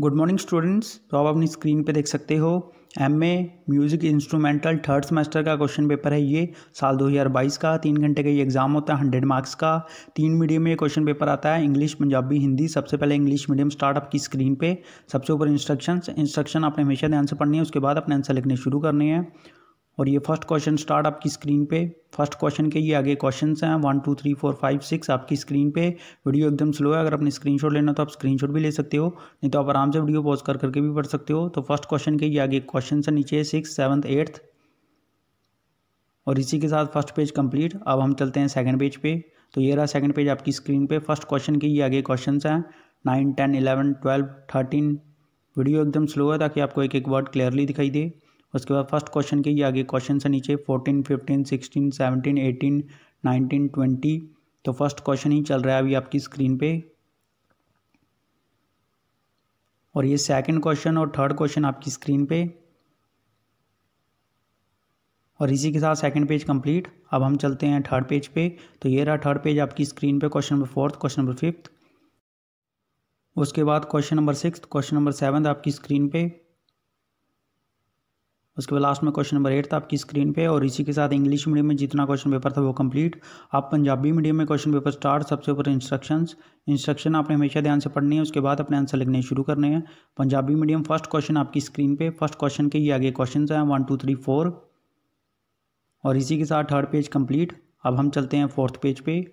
good morning students तो आप अपनी स्क्रीन पे देख सकते हो M A music instrumental third semester का क्वेश्चन पेपर है ये साल 2022 का तीन घंटे का ये एग्ज़ाम होता है हंड्रेड मार्क्स का तीन मीडियम में ये क्वेश्चन पेपर आता है इंग्लिश पंजाबी हिंदी सबसे पहले इंग्लिश मीडियम स्टार्ट आपकी स्क्रीन पे सबसे ऊपर इंस्ट्रक्शन इंस्ट्रक्शन आपने हमेशा ध्यान से पढ़नी है उसके बाद अपने आंसर लिखने शुरू करने हैं और ये फर्स्ट क्वेश्चन स्टार्ट आपकी स्क्रीन पे फर्स्ट क्वेश्चन के ये आगे क्वेश्चन हैं one two three four five six आपकी स्क्रीन पे वीडियो एकदम स्लो है अगर आपने स्क्रीनशॉट लेना तो आप स्क्रीनशॉट भी ले सकते हो नहीं तो आप आराम से वीडियो पॉज कर करके भी पढ़ सकते हो तो फर्स्ट क्वेश्चन के ये आगे क्वेश्चन है नीचे सिक्स सेवन्थ एट्थ और इसी के साथ फर्स्ट पेज कंप्लीट अब हम चलते हैं सेकंड पेज पर तो ये रहा सेकेंड पेज आपकी स्क्रीन पर फर्स्ट क्वेश्चन के ये आगे क्वेश्चन हैं nine ten eleven twelve thirteen video एकदम स्लो है ताकि आपको एक एक वर्ड क्लियरली दिखाई दे उसके बाद फर्स्ट क्वेश्चन के ये आगे क्वेश्चन से नीचे fourteen fifteen sixteen seventeen eighteen nineteen twenty तो फर्स्ट क्वेश्चन ही चल रहा है अभी आपकी स्क्रीन पे और ये सेकंड क्वेश्चन और थर्ड क्वेश्चन आपकी स्क्रीन पे और इसी के साथ सेकंड पेज कंप्लीट अब हम चलते हैं थर्ड पेज पे तो ये रहा थर्ड पेज आपकी स्क्रीन पे question number fourth question number fifth उसके बाद question number six question number seventh आपकी स्क्रीन पे उसके बाद लास्ट में क्वेश्चन नंबर एट था आपकी स्क्रीन पे और इसी के साथ इंग्लिश मीडियम में जितना क्वेश्चन पेपर था वो कंप्लीट आप पंजाबी मीडियम में क्वेश्चन पेपर स्टार्ट सबसे ऊपर इंस्ट्रक्शंस इंस्ट्रक्शन आपने हमेशा ध्यान से पढ़नी है उसके बाद अपने आंसर लिखने शुरू करने हैं पंजाबी मीडियम फर्स्ट क्वेश्चन आपकी स्क्रीन पे फर्स्ट क्वेश्चन के ये आगे क्वेश्चन हैं वन टू थ्री फोर और इसी के साथ थर्ड पेज कंप्लीट अब हम चलते हैं फोर्थ पेज पर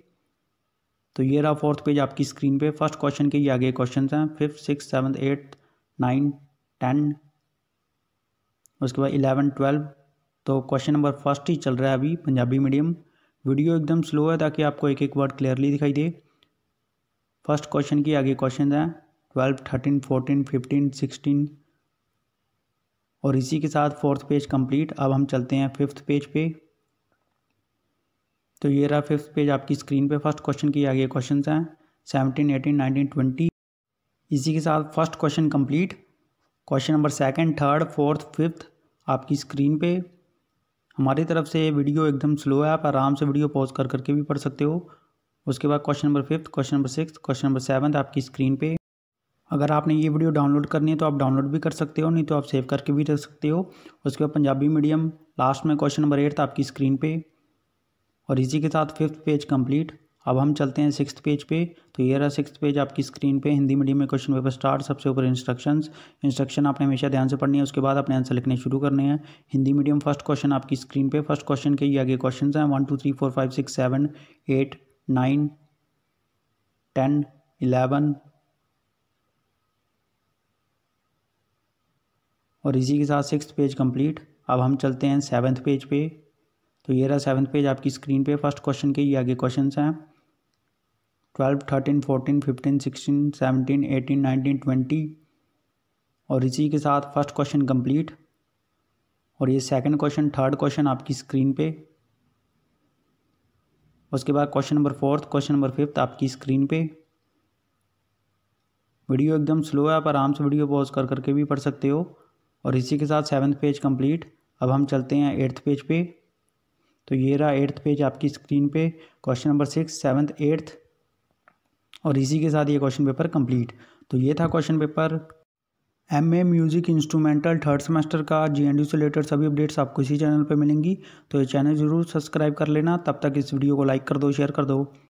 तो ये रहा फोर्थ पेज आपकी स्क्रीन पे फर्स्ट क्वेश्चन के ये आगे क्वेश्चन हैं fifth six seventh eighth nine ten उसके बाद इलेवन ट्वेल्व तो क्वेश्चन नंबर फर्स्ट ही चल रहा है अभी पंजाबी मीडियम वीडियो एकदम स्लो है ताकि आपको एक एक वर्ड क्लियरली दिखाई दे फर्स्ट क्वेश्चन की आगे क्वेश्चन हैं twelve thirteen fourteen fifteen sixteen और इसी के साथ फोर्थ पेज कंप्लीट अब हम चलते हैं फिफ्थ पेज पे तो ये रहा फिफ्थ पेज आपकी स्क्रीन पे फर्स्ट क्वेश्चन की आगे क्वेश्चन हैं सेवनटीन एटीन नाइनटीन ट्वेंटी इसी के साथ first question complete question number second third fourth fifth आपकी स्क्रीन पे हमारी तरफ से ये वीडियो एकदम स्लो है आप आराम से वीडियो पॉज कर करके भी पढ़ सकते हो उसके बाद question number fifth question number six question number seventh आपकी स्क्रीन पे अगर आपने ये वीडियो डाउनलोड करनी है तो आप डाउनलोड भी कर सकते हो नहीं तो आप सेव करके भी रख सकते हो उसके बाद पंजाबी मीडियम लास्ट में क्वेश्चन नंबर एट्थ आपकी स्क्रीन पर और इसी के साथ फिफ्थ पेज कम्प्लीट अब हम चलते हैं सिक्स पेज पे तो ये रहा सिक्स पेज आपकी स्क्रीन पे हिंदी मीडियम में क्वेश्चन पेपर स्टार्ट सबसे ऊपर इंस्ट्रक्शंस इंस्ट्रक्शन आपने हमेशा ध्यान से पढ़नी है उसके बाद अपने आंसर लिखने शुरू करने हैं हिंदी मीडियम फर्स्ट क्वेश्चन आपकी स्क्रीन पे फर्स्ट क्वेश्चन के ये आगे क्वेश्चन हैं one two three four five six seven eight nine ten eleven और इसी के साथ सिक्स पेज कंप्लीट अब हम चलते हैं सेवन्थ पेज पे तो ये रहा सेवन्थ पेज आपकी स्क्रीन पे फर्स्ट क्वेश्चन के ये आगे क्वेश्चन हैं twelve thirteen fourteen fifteen sixteen seventeen eighteen nineteen twenty और इसी के साथ फर्स्ट क्वेश्चन कंप्लीट और ये सेकंड क्वेश्चन थर्ड क्वेश्चन आपकी स्क्रीन पे उसके बाद question number fourth question number fifth आपकी स्क्रीन पे वीडियो एकदम स्लो है आप आराम से वीडियो पॉज कर करके भी पढ़ सकते हो और इसी के साथ सेवन्थ पेज कंप्लीट अब हम चलते हैं एट्थ पेज पे तो ये रहा एट्थ पेज आपकी स्क्रीन पे question number six seventh eighth और इसी के साथ ये क्वेश्चन पेपर कंप्लीट तो ये था question paper M A music instrumental third semester का जी एन से रिलेटेड सभी अपडेट्स आपको इसी चैनल पर मिलेंगी तो ये चैनल ज़रूर सब्सक्राइब कर लेना तब तक इस वीडियो को लाइक कर दो शेयर कर दो